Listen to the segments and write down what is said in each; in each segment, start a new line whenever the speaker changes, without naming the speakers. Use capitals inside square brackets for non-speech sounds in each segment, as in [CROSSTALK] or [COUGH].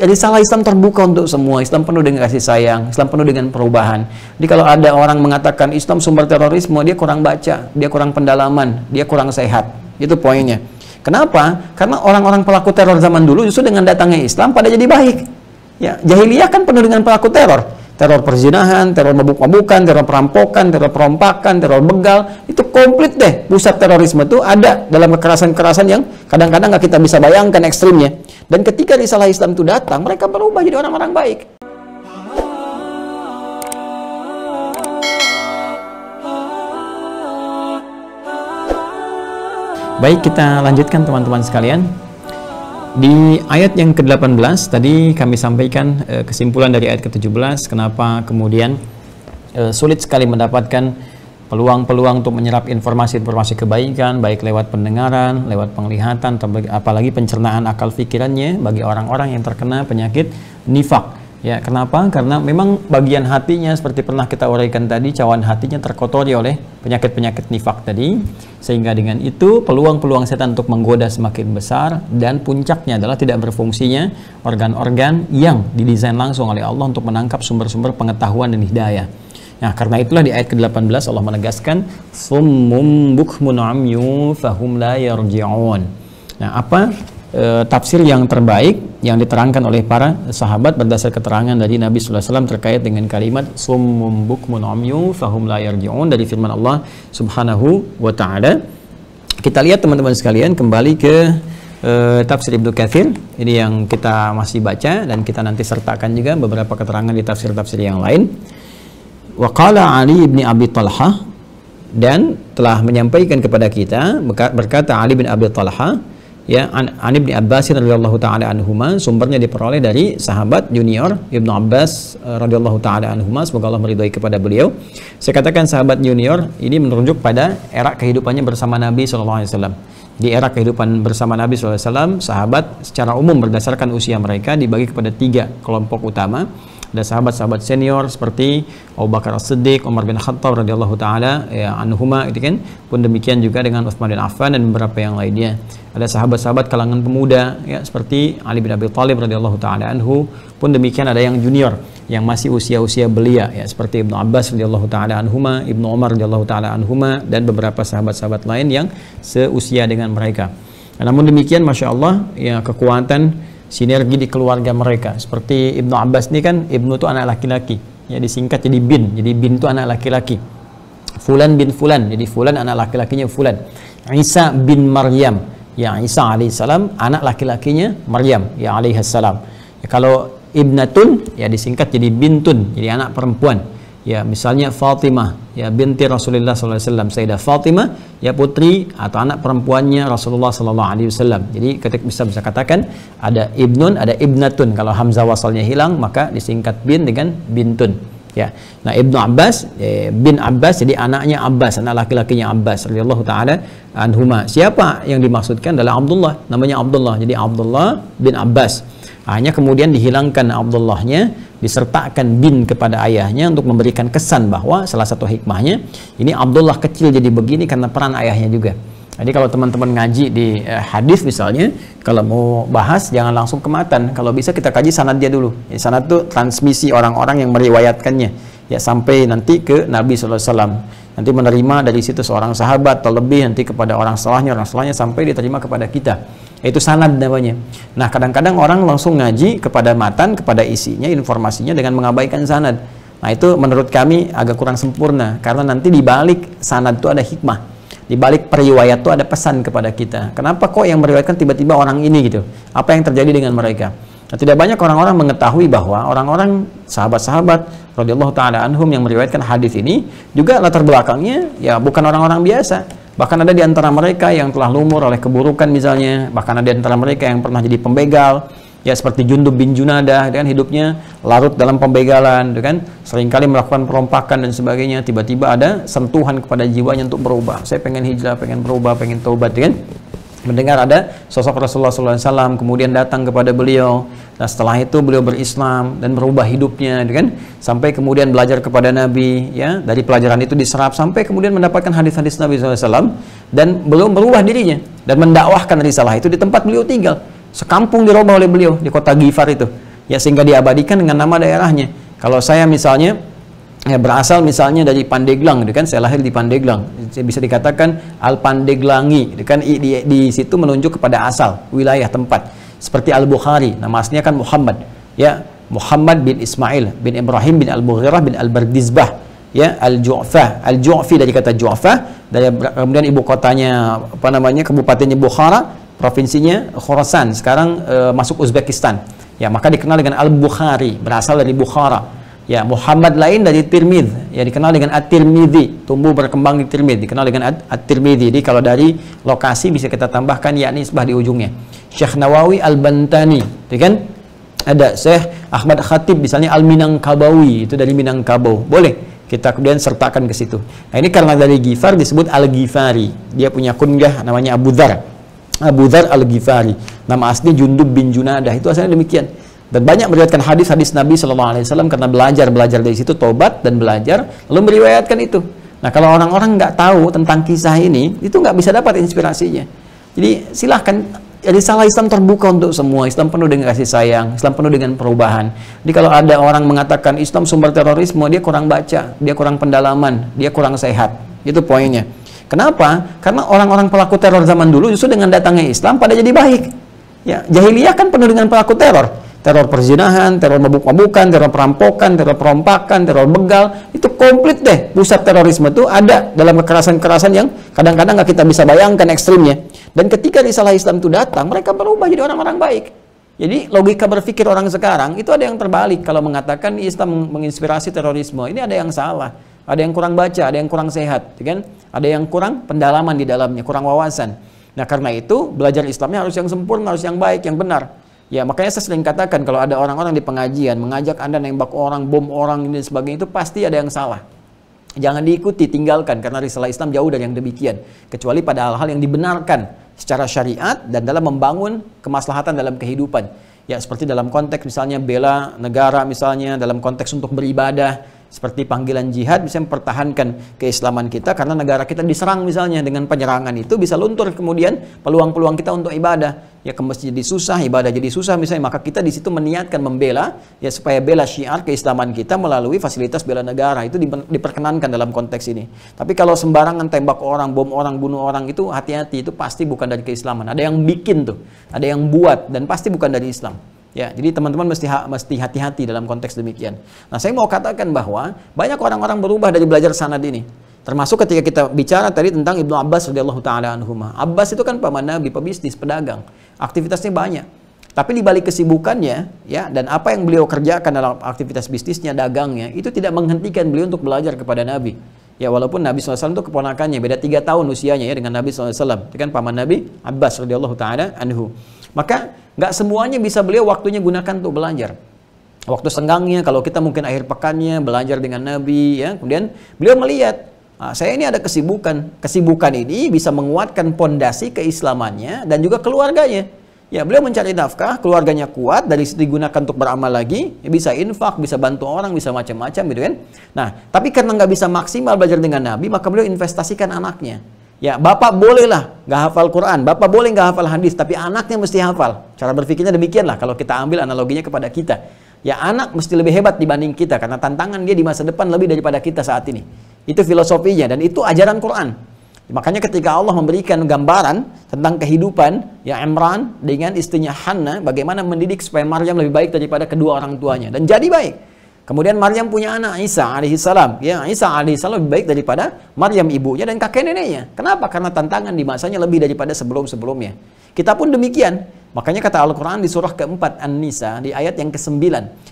Jadi salah Islam terbuka untuk semua. Islam penuh dengan kasih sayang, Islam penuh dengan perubahan. Jadi kalau ada orang mengatakan Islam sumber terorisme, dia kurang baca, dia kurang pendalaman, dia kurang sehat. Itu poinnya. Kenapa? Karena orang-orang pelaku teror zaman dulu justru dengan datangnya Islam pada jadi baik. Ya, jahiliyah kan penuh dengan pelaku teror teror perzinahan, teror mabuk-mabukan, teror perampokan, teror perompakan, teror begal, itu komplit deh pusat terorisme itu ada dalam kekerasan-kerasan yang kadang-kadang nggak kita bisa bayangkan ekstrimnya. Dan ketika risalah Islam itu datang, mereka berubah jadi orang-orang baik. Baik, kita lanjutkan teman-teman sekalian. Di ayat yang ke-18 tadi kami sampaikan e, kesimpulan dari ayat ke-17 kenapa kemudian e, sulit sekali mendapatkan peluang-peluang untuk menyerap informasi-informasi kebaikan baik lewat pendengaran, lewat penglihatan atau apalagi pencernaan akal pikirannya bagi orang-orang yang terkena penyakit nifak. Ya, kenapa? Karena memang bagian hatinya seperti pernah kita uraikan tadi, cawan hatinya terkotori oleh penyakit-penyakit nifak tadi. Sehingga dengan itu peluang-peluang setan untuk menggoda semakin besar dan puncaknya adalah tidak berfungsinya organ-organ yang didesain langsung oleh Allah untuk menangkap sumber-sumber pengetahuan dan hidayah. Nah, karena itulah di ayat ke-18 Allah menegaskan summum bukmun amyu fahum la yarji'un. Nah, apa e, tafsir yang terbaik yang diterangkan oleh para sahabat berdasar keterangan dari Nabi SAW terkait dengan kalimat summum bukmun amyu fahum la yarji'un dari firman Allah Subhanahu wa taala. Kita lihat teman-teman sekalian kembali ke e, tafsir Ibnu Katsir. Ini yang kita masih baca dan kita nanti sertakan juga beberapa keterangan di tafsir-tafsir yang lain. Wakala Ali bin Abi Talha dan telah menyampaikan kepada kita berkata Ali bin Abi Talha ya an, an Abbas radhiyallahu taala anhuma sumbernya diperoleh dari sahabat junior Ibnu Abbas eh, radhiyallahu taala anhuma semoga Allah meridhai kepada beliau saya katakan sahabat junior ini menunjuk pada era kehidupannya bersama Nabi saw. di era kehidupan bersama Nabi SAW, sahabat secara umum berdasarkan usia mereka dibagi kepada tiga kelompok utama ada sahabat-sahabat senior seperti Abu Bakar As-Siddiq, Umar bin Khattab radhiyallahu taala ya anhuma itu kan. Pun demikian juga dengan Utsman bin Affan dan beberapa yang lainnya. Ada sahabat-sahabat kalangan pemuda ya seperti Ali bin Abi Thalib radhiyallahu taala anhu, pun demikian ada yang junior yang masih usia-usia belia ya seperti Ibnu Abbas radhiyallahu taala anhuma, Ibnu Umar radhiyallahu taala anhuma dan beberapa sahabat-sahabat lain yang seusia dengan mereka. Nah, namun demikian masya Allah ya kekuatan sinergi di keluarga mereka seperti Ibnu Abbas ni kan Ibnu tu anak laki-laki ya disingkat jadi bin jadi bin tu anak laki-laki Fulan bin Fulan jadi Fulan anak laki-lakinya Fulan Isa bin Maryam ya Isa alaihi salam anak laki-lakinya Maryam ya alaihi salam ya, kalau Ibnatun ya disingkat jadi bintun jadi anak perempuan ya misalnya Fatimah ya binti Rasulullah SAW Sayyidah Fatimah ya putri atau anak perempuannya Rasulullah SAW jadi ketika bisa bisa katakan ada ibnun ada ibnatun kalau hamzah wasalnya hilang maka disingkat bin dengan bintun ya nah Ibnu Abbas eh, bin Abbas jadi anaknya Abbas anak laki-lakinya Abbas radhiyallahu taala anhuma siapa yang dimaksudkan adalah Abdullah namanya Abdullah jadi Abdullah bin Abbas hanya kemudian dihilangkan Abdullahnya disertakan bin kepada ayahnya untuk memberikan kesan bahwa salah satu hikmahnya ini Abdullah kecil jadi begini karena peran ayahnya juga. Jadi kalau teman-teman ngaji di eh, hadis misalnya, kalau mau bahas jangan langsung ke matan. Kalau bisa kita kaji sanad dia dulu. Ya, sanad tuh transmisi orang-orang yang meriwayatkannya ya sampai nanti ke Nabi SAW nanti menerima dari situ seorang sahabat atau lebih nanti kepada orang salahnya orang salahnya sampai diterima kepada kita itu sanad namanya nah kadang-kadang orang langsung ngaji kepada matan kepada isinya informasinya dengan mengabaikan sanad nah itu menurut kami agak kurang sempurna karena nanti dibalik sanad itu ada hikmah di balik periwayat itu ada pesan kepada kita. Kenapa kok yang meriwayatkan tiba-tiba orang ini gitu? Apa yang terjadi dengan mereka? Nah, tidak banyak orang-orang mengetahui bahwa orang-orang sahabat-sahabat radhiyallahu taala anhum yang meriwayatkan hadis ini juga latar belakangnya ya bukan orang-orang biasa. Bahkan ada di antara mereka yang telah lumur oleh keburukan misalnya, bahkan ada di antara mereka yang pernah jadi pembegal, ya seperti Jundub bin Junadah ya kan hidupnya larut dalam pembegalan ya kan seringkali melakukan perompakan dan sebagainya tiba-tiba ada sentuhan kepada jiwanya untuk berubah saya pengen hijrah pengen berubah pengen taubat ya kan mendengar ada sosok Rasulullah SAW kemudian datang kepada beliau nah setelah itu beliau berislam dan merubah hidupnya gitu kan sampai kemudian belajar kepada Nabi ya dari pelajaran itu diserap sampai kemudian mendapatkan hadis-hadis Nabi SAW dan belum merubah dirinya dan mendakwahkan risalah itu di tempat beliau tinggal sekampung diroba oleh beliau di kota Gifar itu ya sehingga diabadikan dengan nama daerahnya kalau saya misalnya ya, berasal misalnya dari Pandeglang, kan? Saya lahir di Pandeglang. saya Bisa dikatakan Al Pandeglangi, kan? Di, di, di situ menunjuk kepada asal, wilayah tempat. Seperti Al Bukhari, nama aslinya kan Muhammad, ya Muhammad bin Ismail bin Ibrahim bin Al Mughirah bin Al Bardizbah ya Al Ju'fah Al Ju'fi dari kata Ju'fah dari kemudian ibu kotanya apa namanya kabupatennya Bukhara provinsinya Khorasan sekarang e, masuk Uzbekistan ya maka dikenal dengan Al Bukhari berasal dari Bukhara Ya, Muhammad lain dari Tirmidz, ya dikenal dengan At-Tirmidzi, tumbuh berkembang di Tirmidz, dikenal dengan At-Tirmidzi. Jadi kalau dari lokasi bisa kita tambahkan yakni sebah di ujungnya. Syekh Nawawi Al-Bantani, gitu kan? Ada Syekh Ahmad Khatib misalnya Al-Minangkabawi, itu dari Minangkabau. Boleh kita kemudian sertakan ke situ. Nah, ini karena dari Gifar disebut Al-Gifari. Dia punya kunyah namanya Abu Dhar. Abu Dhar al gifari Nama asli Jundub bin Junadah. Itu asalnya demikian. Dan banyak meriwayatkan hadis-hadis Nabi Shallallahu Alaihi Wasallam karena belajar belajar dari situ tobat dan belajar lalu meriwayatkan itu. Nah kalau orang-orang nggak tahu tentang kisah ini itu nggak bisa dapat inspirasinya. Jadi silahkan jadi salah Islam terbuka untuk semua. Islam penuh dengan kasih sayang, Islam penuh dengan perubahan. Jadi kalau ada orang mengatakan Islam sumber terorisme, dia kurang baca, dia kurang pendalaman, dia kurang sehat. Itu poinnya. Kenapa? Karena orang-orang pelaku teror zaman dulu justru dengan datangnya Islam pada jadi baik. Ya, jahiliyah kan penuh dengan pelaku teror teror perzinahan, teror mabuk-mabukan, teror perampokan, teror perompakan, teror begal, itu komplit deh. Pusat terorisme itu ada dalam kekerasan-kerasan yang kadang-kadang nggak kita bisa bayangkan ekstrimnya. Dan ketika risalah Islam itu datang, mereka berubah jadi orang-orang baik. Jadi logika berpikir orang sekarang itu ada yang terbalik kalau mengatakan Islam menginspirasi terorisme. Ini ada yang salah, ada yang kurang baca, ada yang kurang sehat, ya kan? Ada yang kurang pendalaman di dalamnya, kurang wawasan. Nah, karena itu belajar Islamnya harus yang sempurna, harus yang baik, yang benar. Ya makanya saya sering katakan kalau ada orang-orang di pengajian mengajak anda nembak orang, bom orang dan sebagainya itu pasti ada yang salah. Jangan diikuti, tinggalkan karena risalah Islam jauh dari yang demikian. Kecuali pada hal-hal yang dibenarkan secara syariat dan dalam membangun kemaslahatan dalam kehidupan. Ya seperti dalam konteks misalnya bela negara misalnya, dalam konteks untuk beribadah, seperti panggilan jihad bisa mempertahankan keislaman kita karena negara kita diserang misalnya dengan penyerangan itu bisa luntur kemudian peluang-peluang kita untuk ibadah ya ke masjid jadi susah ibadah jadi susah misalnya maka kita di situ meniatkan membela ya supaya bela syiar keislaman kita melalui fasilitas bela negara itu diperkenankan dalam konteks ini tapi kalau sembarangan tembak orang bom orang bunuh orang itu hati-hati itu pasti bukan dari keislaman ada yang bikin tuh ada yang buat dan pasti bukan dari Islam Ya, jadi teman-teman mesti ha mesti hati-hati dalam konteks demikian. Nah, saya mau katakan bahwa banyak orang-orang berubah dari belajar sanad ini. Termasuk ketika kita bicara tadi tentang Ibnu Abbas radhiyallahu taala anhuma. Abbas itu kan paman Nabi, pebisnis, pedagang. Aktivitasnya banyak. Tapi di balik kesibukannya ya dan apa yang beliau kerjakan dalam aktivitas bisnisnya, dagangnya itu tidak menghentikan beliau untuk belajar kepada Nabi. Ya walaupun Nabi SAW itu keponakannya, beda tiga tahun usianya ya dengan Nabi SAW. Itu kan paman Nabi Abbas radhiyallahu taala anhu. Maka nggak semuanya bisa beliau waktunya gunakan untuk belajar. Waktu senggangnya, kalau kita mungkin akhir pekannya belajar dengan Nabi, ya kemudian beliau melihat ah, saya ini ada kesibukan. Kesibukan ini bisa menguatkan pondasi keislamannya dan juga keluarganya. Ya, beliau mencari nafkah, keluarganya kuat, dari situ digunakan untuk beramal lagi, ya, bisa infak, bisa bantu orang, bisa macam-macam gitu kan. Nah, tapi karena nggak bisa maksimal belajar dengan Nabi, maka beliau investasikan anaknya. Ya, bapak bolehlah nggak hafal Quran, bapak boleh nggak hafal hadis, tapi anaknya mesti hafal. Cara berpikirnya demikianlah kalau kita ambil analoginya kepada kita. Ya, anak mesti lebih hebat dibanding kita karena tantangan dia di masa depan lebih daripada kita saat ini. Itu filosofinya dan itu ajaran Quran. Makanya ketika Allah memberikan gambaran tentang kehidupan ya Imran dengan istrinya Hanna bagaimana mendidik supaya Maryam lebih baik daripada kedua orang tuanya dan jadi baik. Kemudian Maryam punya anak Isa alaihissalam. Ya, Isa alaihissalam lebih baik daripada Maryam ibunya dan kakek neneknya. Kenapa? Karena tantangan di masanya lebih daripada sebelum-sebelumnya. Kita pun demikian. Makanya kata Al-Quran di surah keempat An-Nisa di ayat yang ke-9.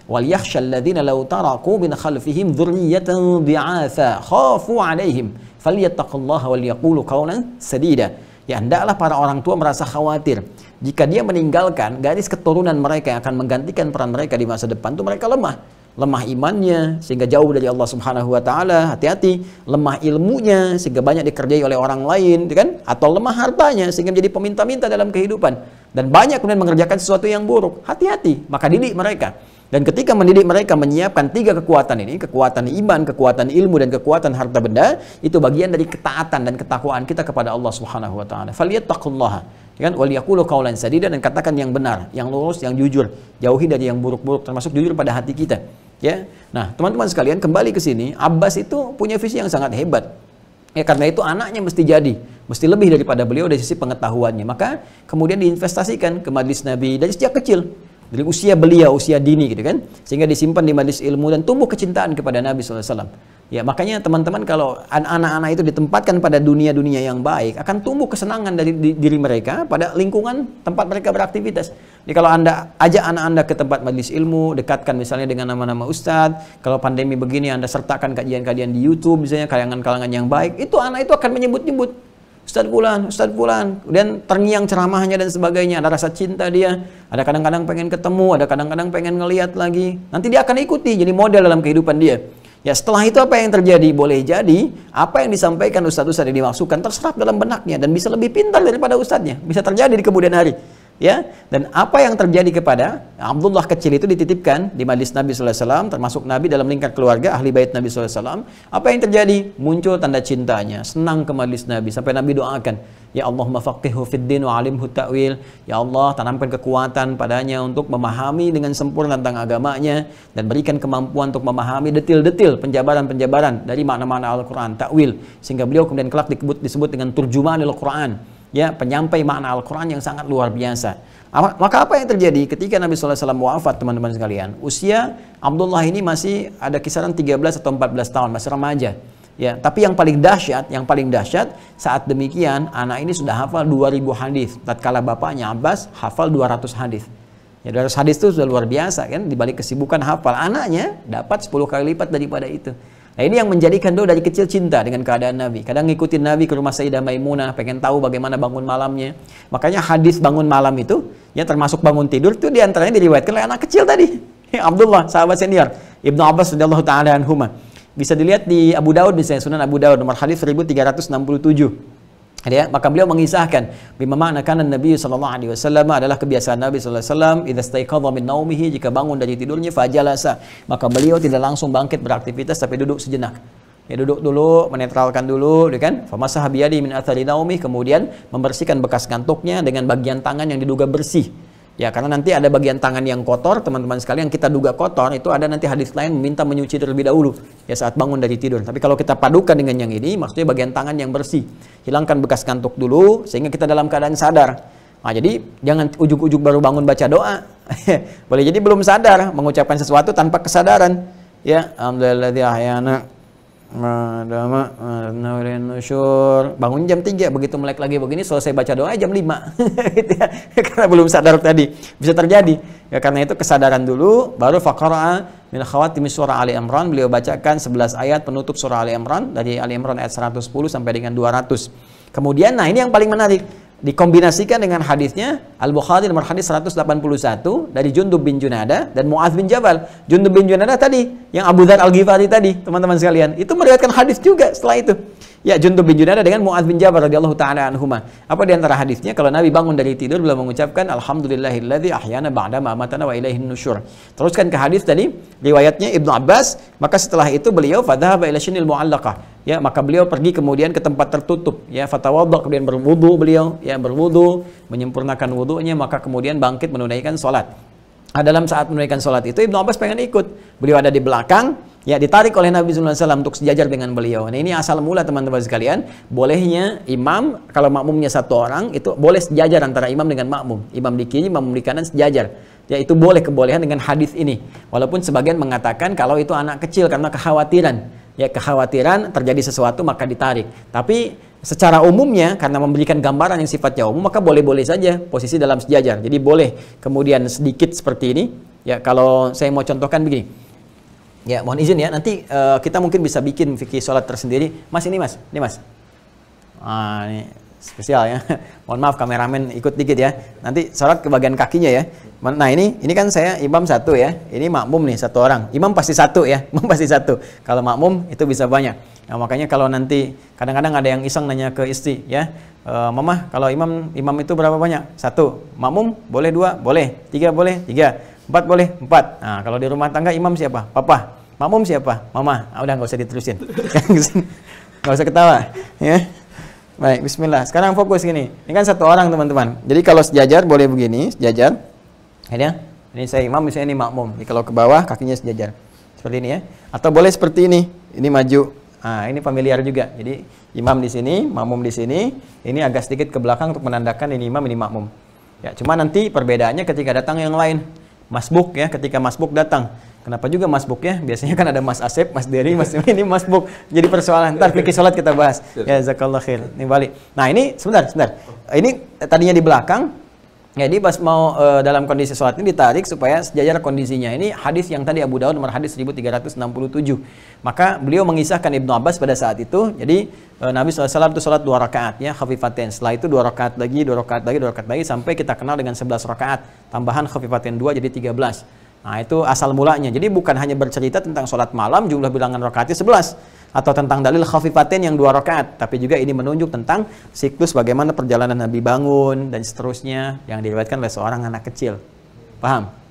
وَلْيَخْشَ الَّذِينَ لَوْ تَرَكُوا مِنْ خَلْفِهِمْ ذُرِّيَّةً ضِعَافًا خَافُوا عَلَيْهِمْ فَلْيَتَّقُوا اللَّهَ وَلْيَقُولُوا قَوْلًا سَدِيدًا Ya, hendaklah para orang tua merasa khawatir. Jika dia meninggalkan garis keturunan mereka yang akan menggantikan peran mereka di masa depan, itu mereka lemah lemah imannya sehingga jauh dari Allah Subhanahu wa taala. Hati-hati, lemah ilmunya sehingga banyak dikerjai oleh orang lain, gitu kan? Atau lemah hartanya sehingga menjadi peminta-minta dalam kehidupan dan banyak kemudian mengerjakan sesuatu yang buruk. Hati-hati, maka didik mereka. Dan ketika mendidik mereka menyiapkan tiga kekuatan ini, kekuatan iman, kekuatan ilmu dan kekuatan harta benda, itu bagian dari ketaatan dan ketakwaan kita kepada Allah Subhanahu wa taala. Falyattaqullaha, ya kan? Waliyaqulu qaulan sadida dan katakan yang benar, yang lurus, yang jujur. Jauhi dari yang buruk-buruk termasuk jujur pada hati kita. Ya. Nah, teman-teman sekalian kembali ke sini, Abbas itu punya visi yang sangat hebat. Ya, karena itu anaknya mesti jadi, mesti lebih daripada beliau dari sisi pengetahuannya. Maka kemudian diinvestasikan ke majlis Nabi dari sejak kecil dari usia beliau, usia dini gitu kan, sehingga disimpan di majlis ilmu dan tumbuh kecintaan kepada Nabi SAW. Ya, makanya teman-teman kalau anak-anak itu ditempatkan pada dunia-dunia yang baik, akan tumbuh kesenangan dari diri mereka pada lingkungan tempat mereka beraktivitas. Jadi kalau Anda ajak anak Anda ke tempat majelis ilmu, dekatkan misalnya dengan nama-nama ustadz, kalau pandemi begini Anda sertakan kajian-kajian di YouTube misalnya kalangan-kalangan yang baik, itu anak itu akan menyebut-nyebut Ustaz bulan, Ustaz bulan. kemudian terngiang ceramahnya dan sebagainya, ada rasa cinta dia, ada kadang-kadang pengen ketemu, ada kadang-kadang pengen ngeliat lagi, nanti dia akan ikuti jadi model dalam kehidupan dia. Ya setelah itu apa yang terjadi? Boleh jadi apa yang disampaikan Ustadz-Ustadz yang dimaksudkan terserap dalam benaknya dan bisa lebih pintar daripada Ustadznya. Bisa terjadi di kemudian hari ya dan apa yang terjadi kepada Abdullah kecil itu dititipkan di majlis Nabi SAW termasuk Nabi dalam lingkar keluarga ahli bait Nabi SAW apa yang terjadi muncul tanda cintanya senang ke majlis Nabi sampai Nabi doakan ya Allah faqihu fid din wa alimhu ta'wil ya Allah tanamkan kekuatan padanya untuk memahami dengan sempurna tentang agamanya dan berikan kemampuan untuk memahami detil-detil penjabaran-penjabaran dari makna-makna Al-Qur'an ta'wil sehingga beliau kemudian kelak disebut dengan al Qur'an ya penyampai makna Al-Quran yang sangat luar biasa. Maka apa yang terjadi ketika Nabi SAW wafat teman-teman sekalian? Usia Abdullah ini masih ada kisaran 13 atau 14 tahun, masih remaja. Ya, tapi yang paling dahsyat, yang paling dahsyat saat demikian anak ini sudah hafal 2000 hadis. Tatkala bapaknya Abbas hafal 200 hadis. Ya, 200 hadis itu sudah luar biasa kan dibalik kesibukan hafal. Anaknya dapat 10 kali lipat daripada itu. Nah, ini yang menjadikan Dodo dari kecil cinta dengan keadaan Nabi. Kadang ngikutin Nabi ke rumah Sayyidah Maimunah, pengen tahu bagaimana bangun malamnya. Makanya hadis bangun malam itu, ya termasuk bangun tidur itu diantaranya diriwayatkan oleh anak kecil tadi. [LAUGHS] Ya, Abdullah, sahabat senior. Ibnu Abbas radhiyallahu taala anhuma. Bisa dilihat di Abu Daud misalnya Sunan Abu Daud nomor hadis 1367 ya, maka beliau mengisahkan bima makna kana Nabi sallallahu alaihi wasallam adalah kebiasaan Nabi sallallahu alaihi wasallam idza staiqadha min naumihi jika bangun dari tidurnya fajalasa maka beliau tidak langsung bangkit beraktivitas tapi duduk sejenak. Ya duduk dulu, menetralkan dulu, ya kan? Famasah biyadi min athari naumi, kemudian membersihkan bekas kantuknya dengan bagian tangan yang diduga bersih. Ya, karena nanti ada bagian tangan yang kotor, teman-teman sekalian, yang kita duga kotor, itu ada nanti hadis lain meminta menyuci terlebih dahulu, ya saat bangun dari tidur. Tapi kalau kita padukan dengan yang ini, maksudnya bagian tangan yang bersih. Hilangkan bekas kantuk dulu, sehingga kita dalam keadaan sadar. Nah, jadi jangan ujuk-ujuk baru bangun baca doa. [LAUGHS] Boleh jadi belum sadar, mengucapkan sesuatu tanpa kesadaran. Ya, Alhamdulillah, ya anak. Madama nusyur. Bangun jam 3, begitu melek lagi begini selesai baca doa jam 5. [LAUGHS] gitu ya. [LAUGHS] karena belum sadar tadi. Bisa terjadi. Ya karena itu kesadaran dulu baru faqara'a min khawatimi surah Ali Imran. Beliau bacakan 11 ayat penutup surah Ali Imran dari Ali Imran ayat 110 sampai dengan 200. Kemudian nah ini yang paling menarik dikombinasikan dengan hadisnya Al Bukhari nomor hadis 181 dari Jundub bin Junada dan Muaz bin Jabal. Jundub bin Junada tadi yang Abu Dzar Al Ghifari tadi, teman-teman sekalian. Itu meriwayatkan hadis juga setelah itu. Ya Jundub bin Junada dengan Muaz bin Jabal radhiyallahu taala anhuma. Apa di antara hadisnya kalau Nabi bangun dari tidur beliau mengucapkan alhamdulillahilladzi ahyana ba'da ma amatana wa ilaihin nusyur. Teruskan ke hadis tadi riwayatnya Ibnu Abbas, maka setelah itu beliau fadhaha ila syinil muallaqah ya maka beliau pergi kemudian ke tempat tertutup ya fatawadha kemudian berwudu beliau ya berwudu menyempurnakan wudunya maka kemudian bangkit menunaikan salat nah, dalam saat menunaikan salat itu Ibnu Abbas pengen ikut beliau ada di belakang ya ditarik oleh Nabi Alaihi Wasallam untuk sejajar dengan beliau nah ini asal mula teman-teman sekalian bolehnya imam kalau makmumnya satu orang itu boleh sejajar antara imam dengan makmum imam di kiri makmum di kanan sejajar Ya itu boleh kebolehan dengan hadis ini walaupun sebagian mengatakan kalau itu anak kecil karena kekhawatiran ya kekhawatiran terjadi sesuatu maka ditarik. Tapi secara umumnya karena memberikan gambaran yang sifatnya umum maka boleh-boleh saja posisi dalam sejajar. Jadi boleh kemudian sedikit seperti ini. Ya kalau saya mau contohkan begini. Ya, mohon izin ya. Nanti uh, kita mungkin bisa bikin fikih sholat tersendiri. Mas ini mas, ini mas. Ah, ini spesial ya. [LAUGHS] Mohon maaf kameramen ikut dikit ya. Nanti sorot ke bagian kakinya ya. Nah ini ini kan saya imam satu ya. Ini makmum nih satu orang. Imam pasti satu ya. [LAUGHS] Imam pasti satu. Kalau makmum itu bisa banyak. Nah makanya kalau nanti kadang-kadang ada yang iseng nanya ke istri ya. E, Mama kalau imam imam itu berapa banyak? Satu. Makmum boleh dua boleh. Tiga boleh tiga. Empat boleh empat. Nah kalau di rumah tangga imam siapa? Papa. Makmum siapa? Mama. Ah, udah nggak usah diterusin. [LAUGHS] nggak usah ketawa ya Baik, bismillah. Sekarang fokus gini. Ini kan satu orang, teman-teman. Jadi kalau sejajar boleh begini, sejajar. Ya. Ini saya imam, misalnya ini makmum. Ini kalau ke bawah kakinya sejajar. Seperti ini ya. Atau boleh seperti ini. Ini maju. ah ini familiar juga. Jadi imam di sini, makmum di sini. Ini agak sedikit ke belakang untuk menandakan ini imam, ini makmum. Ya, cuma nanti perbedaannya ketika datang yang lain. Masbuk ya, ketika masbuk datang. Kenapa juga Mas Buk ya? Biasanya kan ada Mas Asep, Mas Dery, Mas [LAUGHS] ini Mas Buk. Jadi persoalan ntar pikir sholat kita bahas. Ya zakallah khair. Ini balik. Nah ini sebentar, sebentar. Ini tadinya di belakang. Jadi pas mau e, dalam kondisi sholat ini ditarik supaya sejajar kondisinya. Ini hadis yang tadi Abu Daud nomor hadis 1367. Maka beliau mengisahkan Ibnu Abbas pada saat itu. Jadi e, Nabi SAW itu sholat dua rakaat ya, khafifatin. Setelah itu dua rakaat lagi, dua rakaat lagi, dua rakaat lagi. Sampai kita kenal dengan sebelas rakaat. Tambahan khafifatin dua jadi tiga belas. Nah, itu asal mulanya. Jadi bukan hanya bercerita tentang sholat malam jumlah bilangan rakaatnya 11 atau tentang dalil khafifatin yang dua rakaat, tapi juga ini menunjuk tentang siklus bagaimana perjalanan Nabi bangun dan seterusnya yang diriwayatkan oleh seorang anak kecil. Paham?